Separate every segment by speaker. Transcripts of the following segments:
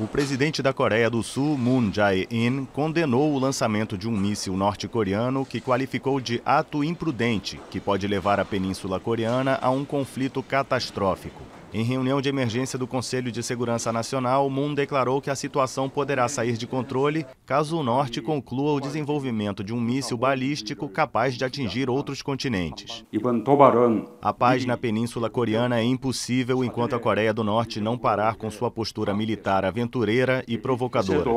Speaker 1: O presidente da Coreia do Sul, Moon Jae-in, condenou o lançamento de um míssil norte-coreano que qualificou de ato imprudente, que pode levar a península coreana a um conflito catastrófico. Em reunião de emergência do Conselho de Segurança Nacional, Moon declarou que a situação poderá sair de controle caso o Norte conclua o desenvolvimento de um míssil balístico capaz de atingir outros continentes. A paz na Península Coreana é impossível enquanto a Coreia do Norte não parar com sua postura militar aventureira e provocadora.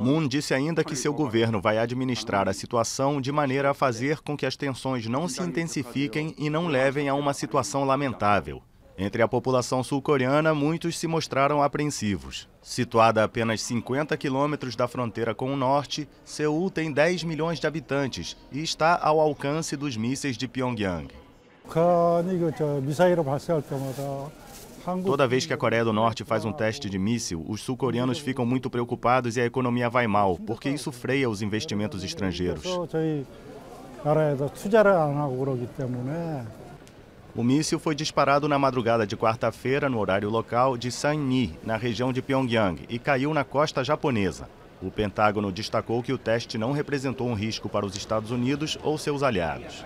Speaker 1: Moon disse ainda que seu governo vai administrar a situação de maneira a fazer com que as tensões não se intensifiquem e não levem a uma situação lamentável. Entre a população sul-coreana, muitos se mostraram apreensivos. Situada a apenas 50 quilômetros da fronteira com o norte, Seul tem 10 milhões de habitantes e está ao alcance dos mísseis de Pyongyang. Toda vez que a Coreia do Norte faz um teste de míssil, os sul-coreanos ficam muito preocupados e a economia vai mal, porque isso freia os investimentos estrangeiros. Então,
Speaker 2: tá, né?
Speaker 1: O míssil foi disparado na madrugada de quarta-feira, no horário local, de Sanni, na região de Pyongyang, e caiu na costa japonesa. O Pentágono destacou que o teste não representou um risco para os Estados Unidos ou seus aliados.